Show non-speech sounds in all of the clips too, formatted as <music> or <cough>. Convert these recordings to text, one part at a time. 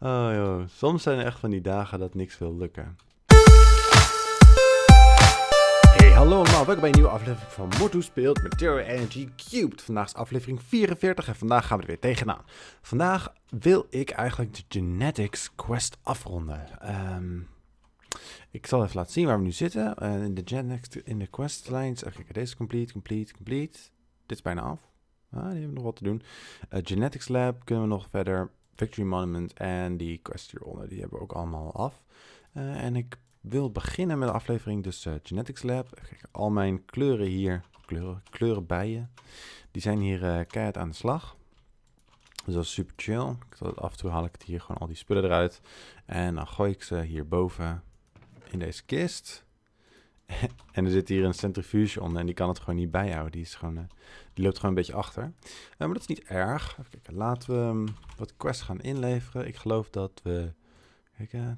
Oh joh, soms zijn er echt van die dagen dat niks wil lukken. Hey, hallo allemaal, welkom bij een nieuwe aflevering van Mortu Speelt Material Energy Cubed. Vandaag is aflevering 44 en vandaag gaan we er weer tegenaan. Vandaag wil ik eigenlijk de Genetics Quest afronden. Ehm, ik zal even laten zien waar we nu zitten. Eh, in de Genetics, in de Quest lines. Oké, deze complete, complete, complete. Dit is bijna af. Ah, die hebben nog wat te doen. Eh, genetics Lab kunnen we nog verder. Victory Monument en die quest hieronder, die hebben we ook allemaal af. Eh, en ik wil beginnen met de aflevering, dus eh, Genetics Lab. al mijn kleuren hier, kleuren, kleuren bijen, die zijn hier eh, keihard aan de slag. Dus dat is super chill. Af en toe haal ik het hier gewoon al die spullen eruit. En dan gooi ik ze hierboven in deze kist. <laughs> en er zit hier een centrifuge onder en die kan het gewoon niet bijhouden. Die, is gewoon, eh, die loopt gewoon een beetje achter. Eh, maar dat is niet erg. Even kijken, laten we ehm, wat quests gaan inleveren. Ik geloof dat we... Kijken, eh,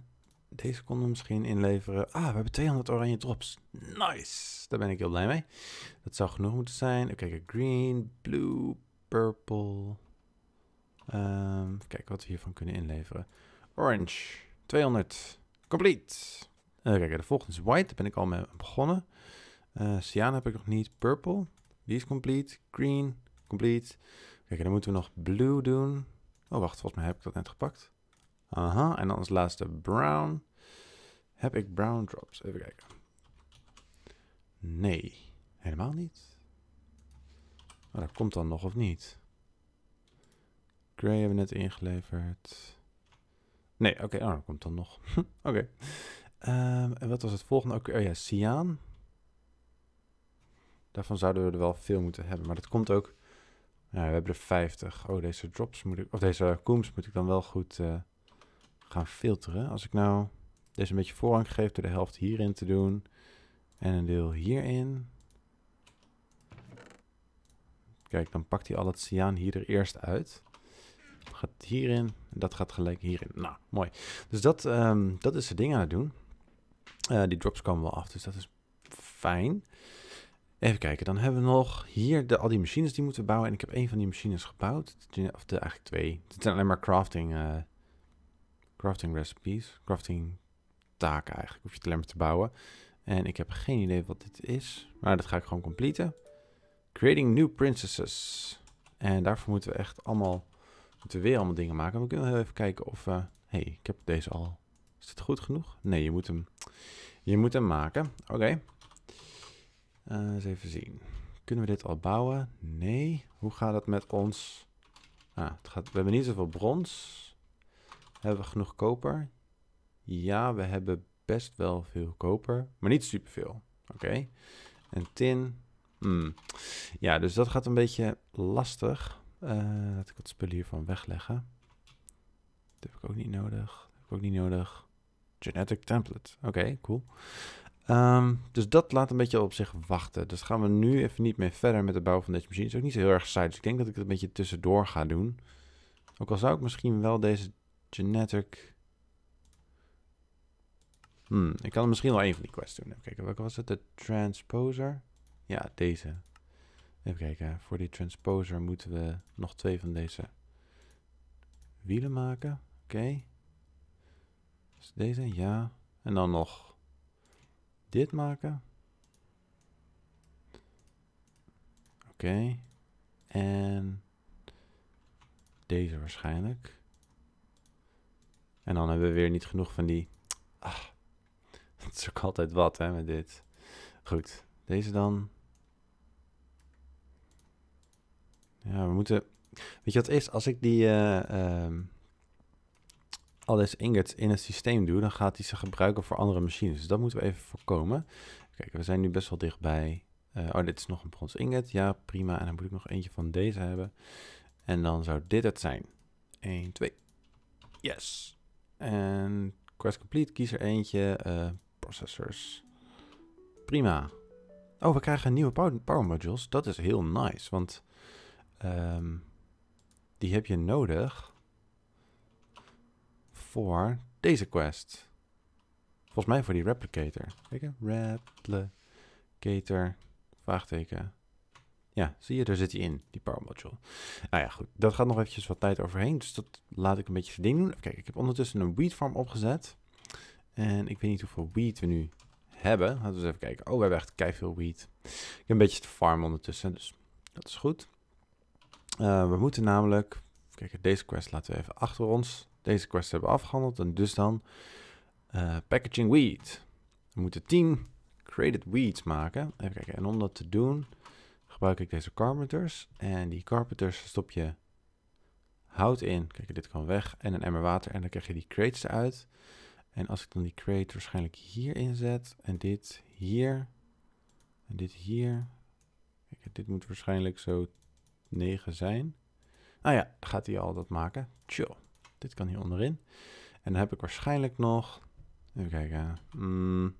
deze konden misschien inleveren. Ah, we hebben 200 oranje drops. Nice! Daar ben ik heel blij mee. Dat zou genoeg moeten zijn. Oké, kijken, green, blue, purple. Um, even kijken wat we hiervan kunnen inleveren. Orange, 200. Complete! Eh, kijk, de volgende is white. Daar ben ik al mee begonnen. Uh, cyan heb ik nog niet. Purple. Die is complete. Green. Complete. Kijk, dan moeten we nog blue doen. Oh, wacht. Volgens mij heb ik dat net gepakt. Aha. En dan als laatste brown. Heb ik brown drops? Even kijken. Nee. Helemaal niet. Maar dat komt dan nog of niet? Gray hebben we net ingeleverd. Nee, oké. Oh, dat komt dan nog. <laughs> oké. Ehm, en wat was het volgende ook? Oh ja, cyaan. Daarvan zouden we er wel veel moeten hebben. Maar dat komt ook. Nou, we hebben er 50. Oh, deze drops moet ik. Of deze kooms moet ik dan wel goed eh, gaan filteren. Als ik nou deze een beetje voorrang geef door de helft hierin te doen. En een deel hierin. Kijk, dan pakt hij al het cyaan hier er eerst uit. Dat gaat hierin. En dat gaat gelijk hierin. Nou, mooi. Dus dat, ehm, dat is het ding aan het doen. Eh, die drops komen wel af, dus dat is fijn. Even kijken, dan hebben we nog hier de, al die machines die moeten bouwen. En ik heb een van die machines gebouwd. Of de, eigenlijk twee. Het zijn alleen maar crafting, eh, crafting recipes. Crafting taken eigenlijk. Hoef je het alleen maar te bouwen. En ik heb geen idee wat dit is. Maar dat ga ik gewoon completen. Creating new princesses. En daarvoor moeten we echt allemaal... Moeten we weer allemaal dingen maken. We kunnen even kijken of... Hé, hey, ik heb deze al. Is dit goed genoeg? Nee, je moet hem je moet hem maken. Oké. Okay. Eh, eens even zien. Kunnen we dit al bouwen? Nee. Hoe gaat het met ons? Ah, het gaat, we hebben niet zoveel brons. Hebben we genoeg koper? Ja, we hebben best wel veel koper. Maar niet superveel. Oké. En tin. Hmm. Ja, dus dat gaat een beetje lastig. Uh, laat ik het spul hiervan wegleggen. Dat heb ik ook niet nodig. Dat heb ik ook niet nodig. Genetic template. Oké, cool. Ehm, dus dat laat een beetje op zich wachten. Dus gaan we nu even niet meer verder met de bouw van deze machine. Het is ook niet zo heel erg saai, dus ik denk dat ik het een beetje tussendoor ga doen. Ook al zou ik misschien wel deze genetic... Hmm, ik kan misschien wel één van die quests doen. Even kijken, welke was het? De transposer? Ja, deze. Even kijken, voor die transposer moeten we nog twee van deze wielen maken. Oké. Dus deze, ja. En dan nog dit maken. Oké. En deze waarschijnlijk. En dan hebben we weer niet genoeg van die... Ah, dat <laughs> is ook altijd wat, hè, met dit. Goed, deze dan. Ja, we moeten... Weet je wat is? Als ik die... Eh, ehm, alles deze ingots in het systeem doe, dan gaat hij ze gebruiken voor andere machines. Dus dat moeten we even voorkomen. Kijk, we zijn nu best wel dichtbij. Eh, oh, dit is nog een brons ingot. Ja, prima. En dan moet ik nog eentje van deze hebben. En dan zou dit het zijn. 1, 2. Yes. En quest complete, kies er eentje. Eh, processors. Prima. Oh, we krijgen nieuwe power, modules. Dat is heel nice, want ehm, die heb je nodig voor deze quest. Volgens mij voor die replicator. Kijk, replicator, vraagteken. Ja, zie je, daar zit hij in, die power module. Nou ja, goed, dat gaat nog eventjes wat tijd overheen, dus dat laat ik een beetje verdien doen. Kijk, ik heb ondertussen een wheat farm opgezet. En ik weet niet hoeveel wheat we nu hebben. Laten we eens even kijken. Oh, we hebben echt kei veel wheat. Ik heb een beetje te farmen ondertussen, dus dat is goed. Eh, we moeten namelijk, kijk, deze quest laten we even achter ons deze quest hebben afgehandeld. En dus dan eh, packaging weed. We moeten 10 created weeds maken. Even kijken. En om dat te doen gebruik ik deze carpenters. En die carpenters stop je hout in. Kijk, dit kan weg. En een emmer water. En dan krijg je die crates eruit. En als ik dan die crate waarschijnlijk hier zet. En dit hier. En dit hier. Kijk, dit moet waarschijnlijk zo 9 zijn. Nou ja, gaat hij al dat maken. Chill. Dit kan hier onderin. En dan heb ik waarschijnlijk nog... Even kijken. Mm,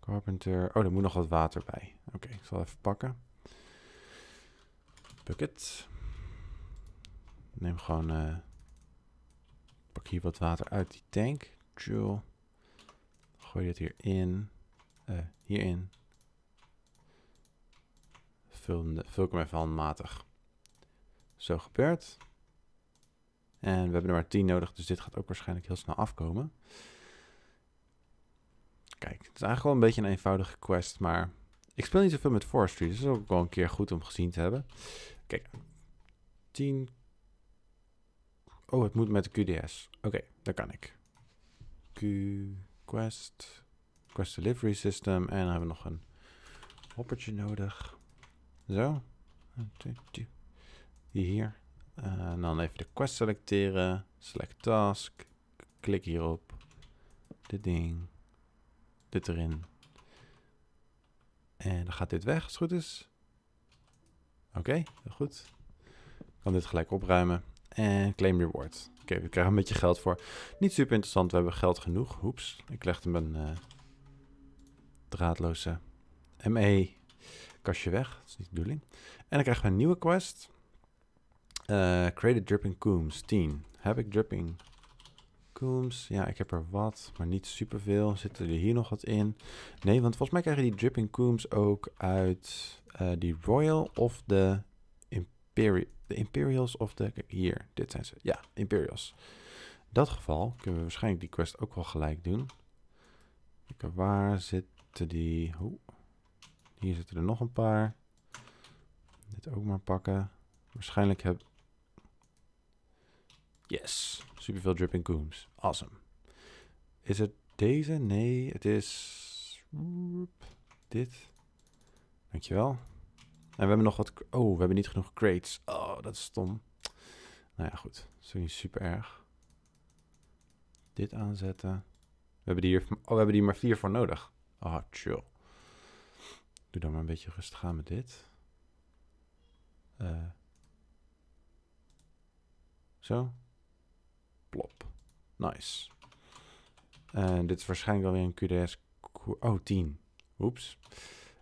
carpenter. Oh, er moet nog wat water bij. Oké, ik zal even pakken. Bucket. Neem gewoon... Eh, pak hier wat water uit die tank. Chill. Gooi dit hierin. Uh, hierin. Vul, vul ik hem even handmatig. Zo gebeurt. En we hebben er maar 10 nodig, dus dit gaat ook waarschijnlijk heel snel afkomen. Kijk, het is eigenlijk wel een beetje een eenvoudige quest, maar ik speel niet zoveel met forestry, dus dat is ook wel een keer goed om gezien te hebben. Kijk, 10... Oh, het moet met de QDS. Oké, okay, daar kan ik. Q... Quest... Quest Delivery System. En dan hebben we nog een hoppertje nodig. Zo. Hier. Eh, en dan even de quest selecteren. Select task. Klik hierop. Dit ding. Dit erin. En dan gaat dit weg als het goed is. Oké, okay, goed. Ik kan dit gelijk opruimen. En claim reward. Oké, we krijgen een beetje geld voor. Niet super interessant, we hebben geld genoeg. Hoeps, ik legde mijn een eh, draadloze ME kastje weg. Dat is niet de bedoeling. En dan krijgen we een nieuwe quest. Uh, created Dripping Cooms, 10. Heb ik Dripping Cooms? Ja, ik heb er wat, maar niet superveel. Zitten er hier nog wat in? Nee, want volgens mij krijgen die Dripping Cooms ook uit eh, die Royal of de Imperial. De Imperials of de... Kijk, hier, dit zijn ze. Ja, Imperials. In dat geval kunnen we waarschijnlijk die quest ook wel gelijk doen. Kijk, waar zitten die... hier zitten er nog een paar. Dit ook maar pakken. Waarschijnlijk heb, Yes. Superveel dripping Gooms. Awesome. Is het deze? Nee, het is... Dit. Dankjewel. En we hebben nog wat... Oh, we hebben niet genoeg crates. Oh, dat is stom. Nou ja, goed. Dat is niet super erg. Dit aanzetten. We hebben, die hier, oh, we hebben die maar vier voor nodig. Ah, oh, chill. Doe dan maar een beetje rustig aan met dit. Eh. Zo. Plop. Nice. En dit is waarschijnlijk alweer een QDS... Oh, 10. Oeps.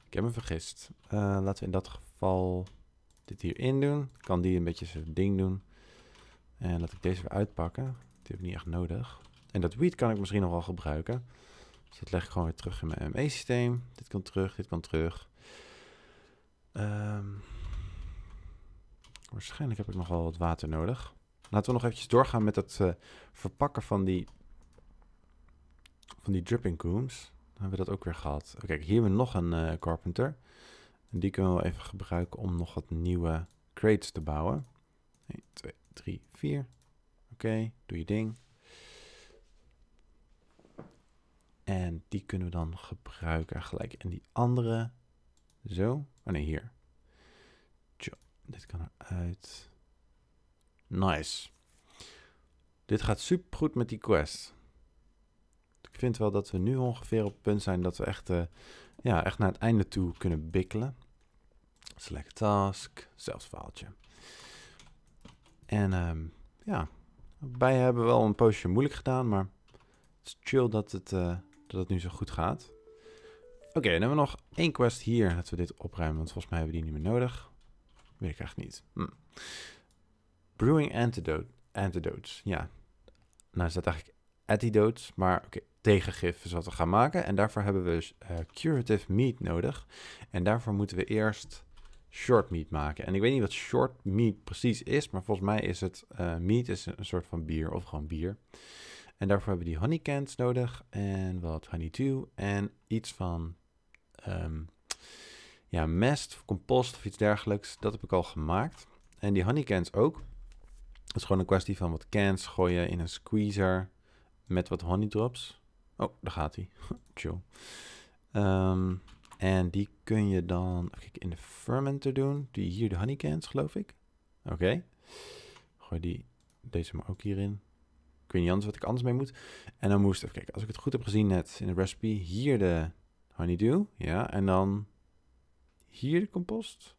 Ik heb me vergist. Eh, laten we in dat geval dit in doen. Kan die een beetje zijn ding doen. En laat ik deze weer uitpakken. Die heb ik niet echt nodig. En dat wheat kan ik misschien nog wel gebruiken. Dus dat leg ik gewoon weer terug in mijn ME-systeem. Dit kan terug, dit kan terug. Ehm, waarschijnlijk heb ik nog wel wat water nodig. Laten we nog eventjes doorgaan met het eh, verpakken van die, van die dripping combs. Dan hebben we dat ook weer gehad. Kijk, hier hebben we nog een eh, carpenter. En die kunnen we even gebruiken om nog wat nieuwe crates te bouwen. 1, 2, 3, 4. Oké, doe je ding. En die kunnen we dan gebruiken gelijk. En die andere, zo. Oh nee, hier. Tjo, dit kan eruit. Nice. Dit gaat super goed met die quest. Ik vind wel dat we nu ongeveer op het punt zijn dat we echt, eh, ja, echt naar het einde toe kunnen bikkelen. Select task, zelfs faaltje. En ehm, ja, wij hebben wel een poosje moeilijk gedaan, maar het is chill dat het, eh, dat het nu zo goed gaat. Oké, dan hebben we nog één quest hier dat we dit opruimen, want volgens mij hebben we die niet meer nodig. Weet ik echt niet. Hm. Brewing antidote, antidotes. Ja, nou is dat eigenlijk antidotes, maar oké, tegengif is wat we gaan maken. En daarvoor hebben we dus, eh, curative meat nodig. En daarvoor moeten we eerst short meat maken. En ik weet niet wat short meat precies is, maar volgens mij is het eh, meat is een soort van bier of gewoon bier. En daarvoor hebben we die honey cans nodig en wat honeydew en iets van ehm, ja, mest of compost of iets dergelijks. Dat heb ik al gemaakt. En die honey cans ook. Het is gewoon een kwestie van wat cans gooien in een squeezer met wat honeydrops. Oh, daar gaat hij. <laughs> Chill. Ehm, en die kun je dan kijk, in de fermenter doen. Die hier de honeycans, geloof ik. Oké. Gooi die, deze maar ook hierin. Ik weet niet anders wat ik anders mee moet. En dan moest, even kijken, als ik het goed heb gezien net in de recipe, hier de honeydew. Ja, en dan hier de compost.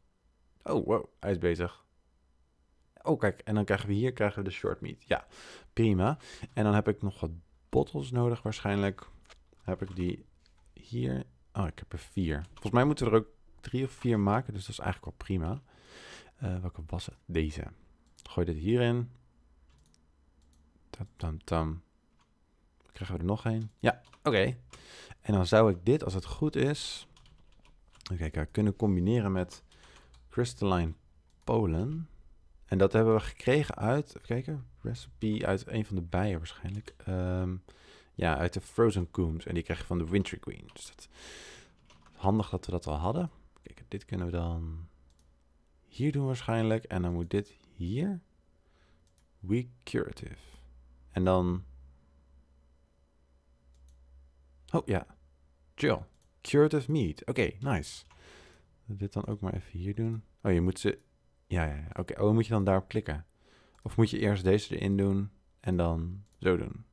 Oh, wow, hij is bezig. Oh, kijk, en dan krijgen we hier krijgen we de short meat. Ja, prima. En dan heb ik nog wat bottles nodig waarschijnlijk. Heb ik die hier? Oh, ik heb er vier. Volgens mij moeten we er ook drie of vier maken, dus dat is eigenlijk wel prima. Eh, welke was het? Deze. Gooi dit hierin. Tam, tam, tam. Krijgen we er nog één? Ja, oké. En dan zou ik dit, als het goed is... kijk, kunnen combineren met Crystalline Polen. En dat hebben we gekregen uit, even kijken, recipe uit een van de bijen waarschijnlijk. Ehm, ja, uit de Frozen Combs. En die krijg je van de Winter Queen. Dus dat, handig dat we dat al hadden. Kijk, dit kunnen we dan hier doen waarschijnlijk. En dan moet dit hier. We Curative. En dan... Oh ja, Jill. Curative Meat. Oké, nice. Dit dan ook maar even hier doen. Oh, je moet ze ja, ja. oké. Oh, moet je dan daarop klikken? Of moet je eerst deze erin doen en dan zo doen?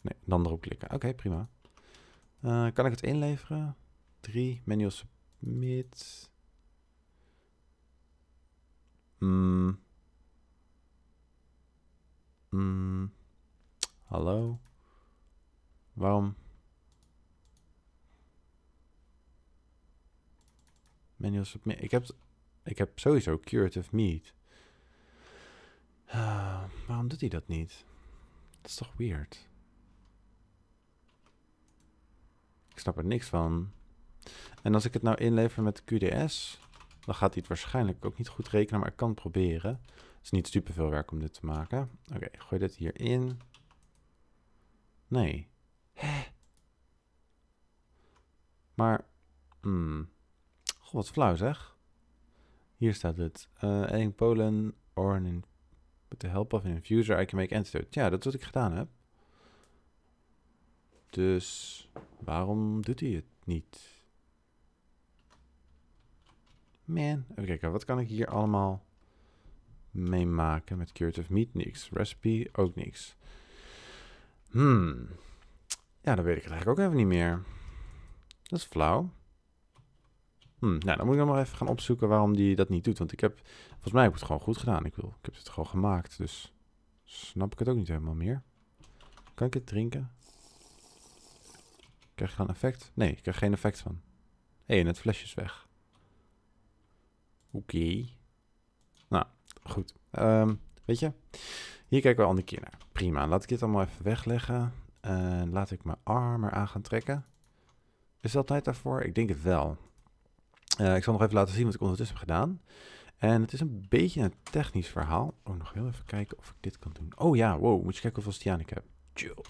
Nee, dan erop klikken. Oké, prima. Eh, kan ik het inleveren? 3, manual submit. Mm. Mm. Hallo? Waarom? Manual submit. Ik heb ik heb sowieso curative meat. Ah, waarom doet hij dat niet? Dat is toch weird? Ik snap er niks van. En als ik het nou inlever met QDS, dan gaat hij het waarschijnlijk ook niet goed rekenen, maar ik kan het proberen. Het is niet superveel werk om dit te maken. Oké, gooi dit hierin. Nee. Hè? Maar, hmm. wat flauw zeg. Hier staat het. Uh, in Polen or in, with the help of an infuser I can make antidote. Ja, dat is wat ik gedaan heb. Dus waarom doet hij het niet? Man. Even kijken, wat kan ik hier allemaal meemaken met curative meat? Niks. Recipe? Ook niks. Hmm. Ja, dan weet ik eigenlijk ook even niet meer. Dat is flauw. Hmm, nou, dan moet ik nog maar even gaan opzoeken waarom die dat niet doet. Want ik heb, volgens mij heb ik het gewoon goed gedaan. Ik, wil, ik heb het gewoon gemaakt, dus snap ik het ook niet helemaal meer. Kan ik het drinken? Krijg ik dan effect? Nee, ik krijg geen effect van. Hé, hey, en het flesje is weg. Oké. Nou, goed. Ehm, weet je, hier kijken we een keer naar. Prima, laat ik dit allemaal even wegleggen. En laat ik mijn arm aan gaan trekken. Is dat tijd daarvoor? Ik denk het wel. Eh, ik zal nog even laten zien wat ik ondertussen heb gedaan. En het is een beetje een technisch verhaal. Oh, nog heel even kijken of ik dit kan doen. Oh ja, wow, moet je kijken hoeveel cyan ik heb. Chill.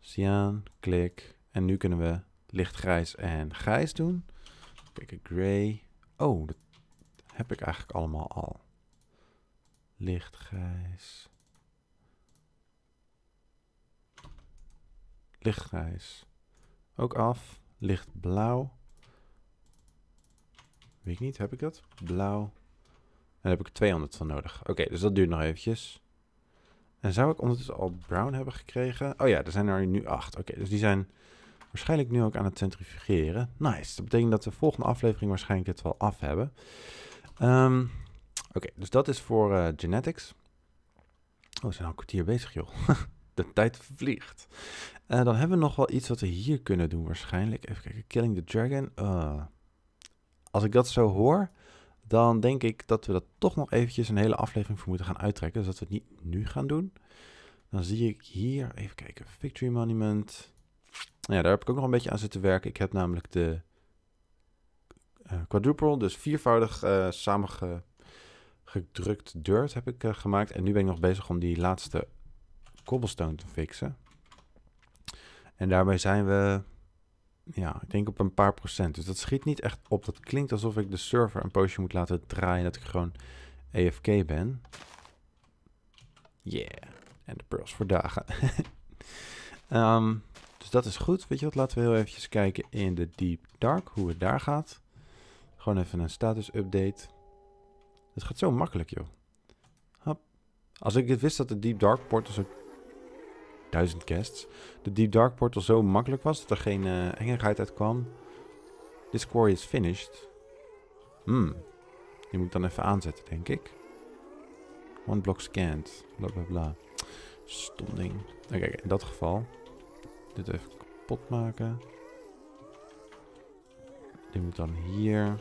Cyan, klik. En nu kunnen we lichtgrijs en grijs doen. Kijken, gray. Oh, dat heb ik eigenlijk allemaal al. Lichtgrijs. Lichtgrijs. Ook af. Lichtblauw. Weet ik niet, heb ik dat? Blauw. En daar heb ik 200 van nodig. Oké, dus dat duurt nog eventjes. En zou ik ondertussen al brown hebben gekregen? Oh ja, er zijn er nu acht. Oké, dus die zijn waarschijnlijk nu ook aan het centrifugeren. Nice, dat betekent dat de volgende aflevering waarschijnlijk het wel af hebben. Ehm, oké, dus dat is voor eh, genetics. Oh, we zijn al een kwartier bezig, joh. <laughs> de tijd vliegt. Eh, dan hebben we nog wel iets wat we hier kunnen doen waarschijnlijk. Even kijken, Killing the Dragon. Eh, als ik dat zo hoor, dan denk ik dat we dat toch nog eventjes een hele aflevering voor moeten gaan uittrekken. Dus dat we het niet nu gaan doen. Dan zie ik hier, even kijken, Victory Monument. Nou ja, daar heb ik ook nog een beetje aan zitten werken. Ik heb namelijk de uh, quadruple, dus viervoudig uh, samengedrukt dirt heb ik eh, gemaakt. En nu ben ik nog bezig om die laatste cobblestone te fixen. En daarmee zijn we ja, ik denk op een paar procent. Dus dat schiet niet echt op. Dat klinkt alsof ik de server een poosje moet laten draaien. Dat ik gewoon AFK ben. Yeah. En de pearls voor dagen. <laughs> Ehm, dus dat is goed. Weet je wat, laten we heel eventjes kijken in de Deep Dark. Hoe het daar gaat. Gewoon even een status update. Het gaat zo makkelijk, joh. Hop. Als ik wist dat de Deep Dark portal zo duizend casts. De Deep Dark Portal zo makkelijk was dat er geen uh, uit kwam. This quarry is finished. Hmm. Die moet ik dan even aanzetten, denk ik. One block scanned. Bla bla bla. Stom ding. Oké, in dat geval. Dit even kapot maken. Dit moet dan hier.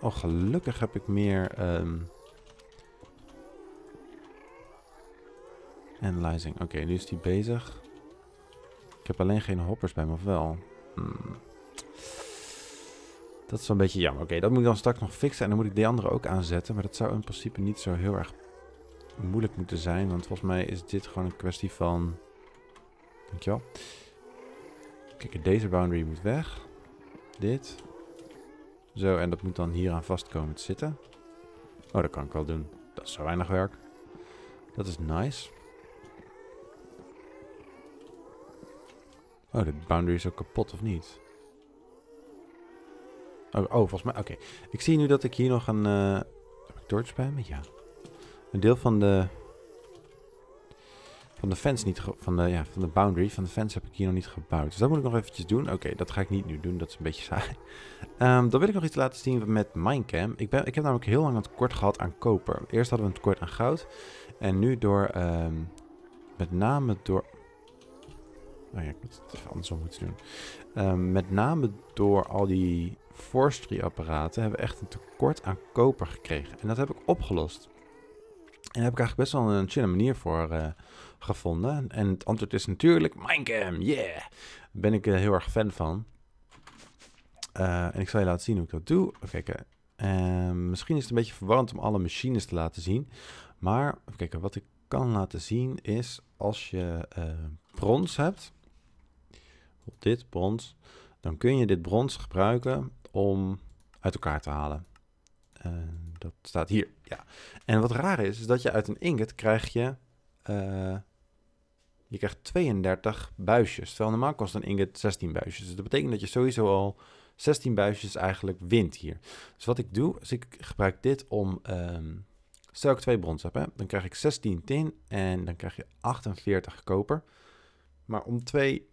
Oh, gelukkig heb ik meer... Ehm, Analyzing. Oké, nu is die bezig. Ik heb alleen geen hoppers bij me, of wel? Hmm. Dat is wel een beetje jammer. Oké, dat moet ik dan straks nog fixen. En dan moet ik die andere ook aanzetten. Maar dat zou in principe niet zo heel erg moeilijk moeten zijn. Want volgens mij is dit gewoon een kwestie van... Dankjewel. Kijk, deze boundary moet weg. Dit. Zo, en dat moet dan hier aan vastkomen te zitten. Oh, dat kan ik wel doen. Dat is zo weinig werk. Dat is nice. Oh, de boundary is ook kapot of niet? Oh, oh volgens mij. Oké. Ik zie nu dat ik hier nog een. Eh, heb ik torch bij me? Ja. Een deel van de. Van de fence niet. Van de, ja, van de boundary. Van de fence heb ik hier nog niet gebouwd. Dus dat moet ik nog eventjes doen. Oké, dat ga ik niet nu doen. Dat is een beetje saai. <laughs> Ehm, dan wil ik nog iets laten zien met Minecam. Ik, ben, ik heb namelijk heel lang een tekort gehad aan koper. Eerst hadden we een tekort aan goud. En nu door. Ehm, met name door Oh ja, ik moet het andersom moeten doen. Ehm, met name door al die forestry-apparaten hebben we echt een tekort aan koper gekregen. En dat heb ik opgelost. En daar heb ik eigenlijk best wel een chille manier voor eh, gevonden. En het antwoord is natuurlijk Minecam, yeah! Daar ben ik eh, heel erg fan van. Eh, en ik zal je laten zien hoe ik dat doe. Kijk, kijken. Ehm, misschien is het een beetje verwarrend om alle machines te laten zien. Maar, kijken, wat ik kan laten zien is als je brons hebt op dit brons, dan kun je dit brons gebruiken om uit elkaar te halen. Uh, dat staat hier, ja. En wat raar is, is dat je uit een ingot krijg je, eh, je krijgt 32 buisjes. Terwijl normaal kost een ingot 16 buisjes. Dus dat betekent dat je sowieso al 16 buisjes eigenlijk wint hier. Dus wat ik doe, is ik gebruik dit om... Ehm, stel ik twee brons heb, hè, dan krijg ik 16 tin en dan krijg je 48 koper. Maar om twee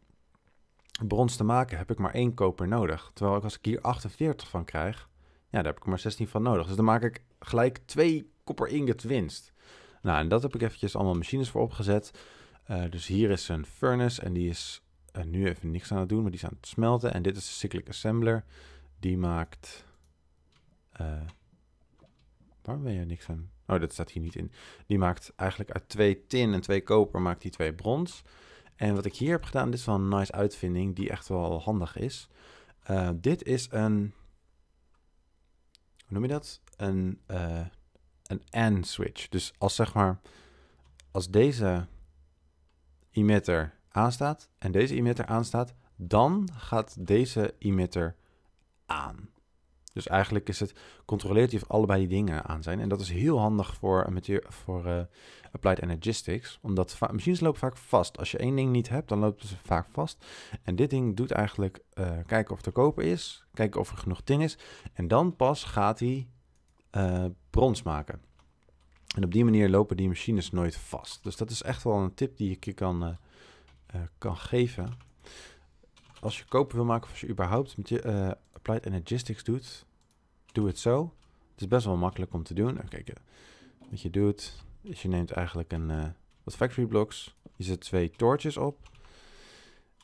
brons te maken heb ik maar één koper nodig. Terwijl ik als ik hier 48 van krijg, ja, daar heb ik maar 16 van nodig. Dus dan maak ik gelijk twee koper ingot winst. Nou, en dat heb ik eventjes allemaal machines voor opgezet. Eh, dus hier is een furnace en die is eh, nu even niks aan het doen, maar die is aan het smelten. En dit is de cyclic assembler. Die maakt... Uh, eh, waarom ben je niks aan... Oh, dat staat hier niet in. Die maakt eigenlijk uit twee tin en twee koper maakt die twee brons. En wat ik hier heb gedaan, dit is wel een nice uitvinding die echt wel handig is. Eh, dit is een, hoe noem je dat? Een, uh, een switch. Dus als zeg maar, als deze emitter aanstaat en deze emitter aanstaat, dan gaat deze emitter aan. Dus eigenlijk is het, controleert hij of allebei die dingen aan zijn. En dat is heel handig voor, voor eh, Applied Energistics, omdat machines lopen vaak vast. Als je één ding niet hebt, dan lopen ze vaak vast. En dit ding doet eigenlijk uh, kijken of het te kopen is, kijken of er genoeg ding is. En dan pas gaat hij uh, brons maken. En op die manier lopen die machines nooit vast. Dus dat is echt wel een tip die ik je kan, kan geven als je koper wil maken of als je überhaupt met je, Applied Energistics doet, doe het zo. Het is best wel makkelijk om te doen. Even kijken. Wat je doet, is je neemt eigenlijk een, eh, wat factory blocks. Je zet twee torches op.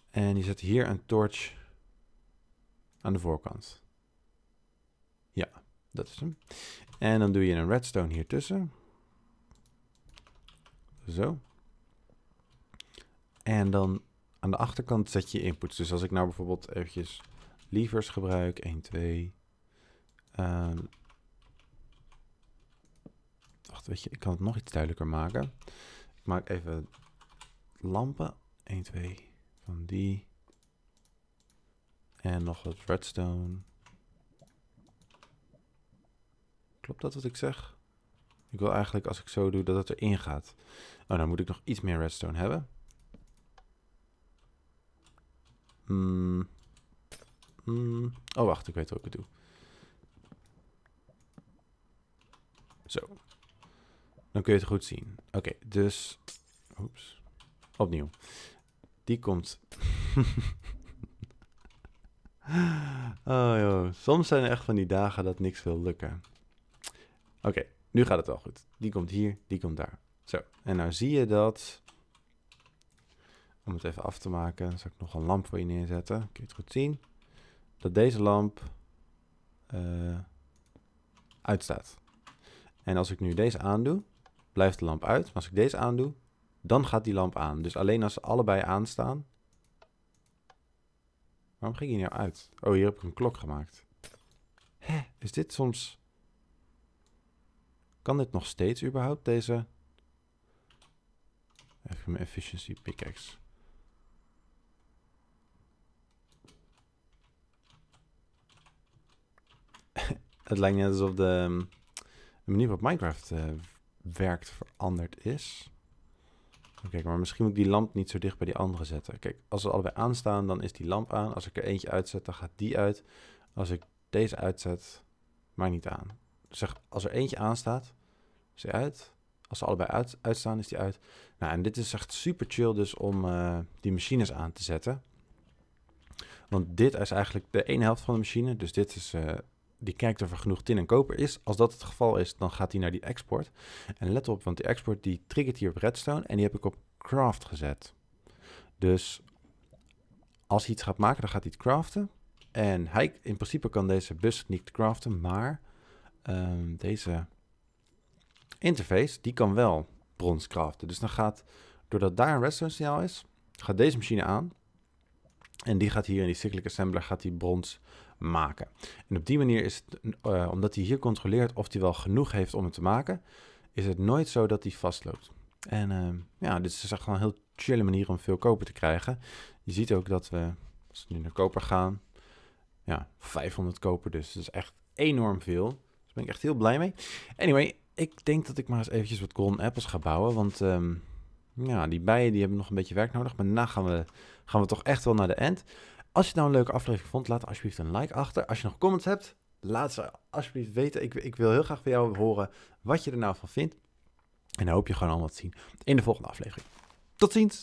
En je zet hier een torch aan de voorkant. Ja, dat is hem. En dan doe je een redstone hier tussen. Zo. En dan aan de achterkant zet je inputs. Dus als ik nou bijvoorbeeld eventjes levers gebruik. 1, 2, Ehm. wacht, weet je, ik kan het nog iets duidelijker maken. Ik maak even lampen. 1, 2 van die. En nog wat redstone. Klopt dat wat ik zeg? Ik wil eigenlijk als ik zo doe dat het erin gaat. Oh, dan moet ik nog iets meer redstone hebben. Hm, hm. Oh, wacht, ik weet hoe ik het doe. Zo. Dan kun je het goed zien. Oké, dus... Oeps. Opnieuw. Die komt... <laughs> oh joh, soms zijn er echt van die dagen dat niks wil lukken. Oké, nu gaat het wel goed. Die komt hier, die komt daar. Zo, en nou zie je dat... Om het even af te maken, zal ik nog een lamp voor je neerzetten. Kun je het goed zien? Dat deze lamp uh, uitstaat. En als ik nu deze aandoe, blijft de lamp uit. Maar als ik deze aandoe, dan gaat die lamp aan. Dus alleen als ze allebei aanstaan. Waarom ging die nou uit? Oh, hier heb ik een klok gemaakt. Hè, is dit soms... Kan dit nog steeds überhaupt, deze... Even mijn efficiency pickaxe. <laughs> Het lijkt net alsof de... Ehm, de manier waarop Minecraft eh, werkt veranderd is. Kijk, maar misschien moet ik die lamp niet zo dicht bij die andere zetten. Kijk, als ze allebei aanstaan, dan is die lamp aan. Als ik er eentje uitzet, dan gaat die uit. Als ik deze uitzet, maakt niet aan. Dus zeg, als er eentje aanstaat, is die uit. Als ze allebei uit, uitstaan, is die uit. Nou, en dit is echt super chill dus om eh, die machines aan te zetten. Want dit is eigenlijk de ene helft van de machine. Dus dit is eh, die kijkt of er genoeg tin en koper is. Als dat het geval is, dan gaat hij naar die export. En let op, want die export die triggert hier op redstone en die heb ik op craft gezet. Dus als hij iets gaat maken, dan gaat hij het craften. En hij, in principe kan deze bus niet craften, maar ehm, deze interface, die kan wel brons craften. Dus dan gaat, doordat daar een redstone signaal is, gaat deze machine aan. En die gaat hier in die cyclic assembler, gaat die brons maken. En op die manier is het, eh, omdat hij hier controleert of hij wel genoeg heeft om het te maken, is het nooit zo dat hij vastloopt. En eh, ja, dit is echt gewoon een heel chille manier om veel koper te krijgen. Je ziet ook dat we, als nu naar koper gaan, ja, 500 koper dus. Dat is echt enorm veel. Daar ben ik echt heel blij mee. Anyway, ik denk dat ik maar eens eventjes wat golden apples ga bouwen, want... Ehm, ja, die bijen die hebben nog een beetje werk nodig. Maar na gaan we, gaan we toch echt wel naar de end. Als je het nou een leuke aflevering vond, laat alsjeblieft een like achter. Als je nog comments hebt, laat ze alsjeblieft weten. Ik, ik wil heel graag van jou horen wat je er nou van vindt. En dan hoop je gewoon allemaal te zien in de volgende aflevering. Tot ziens!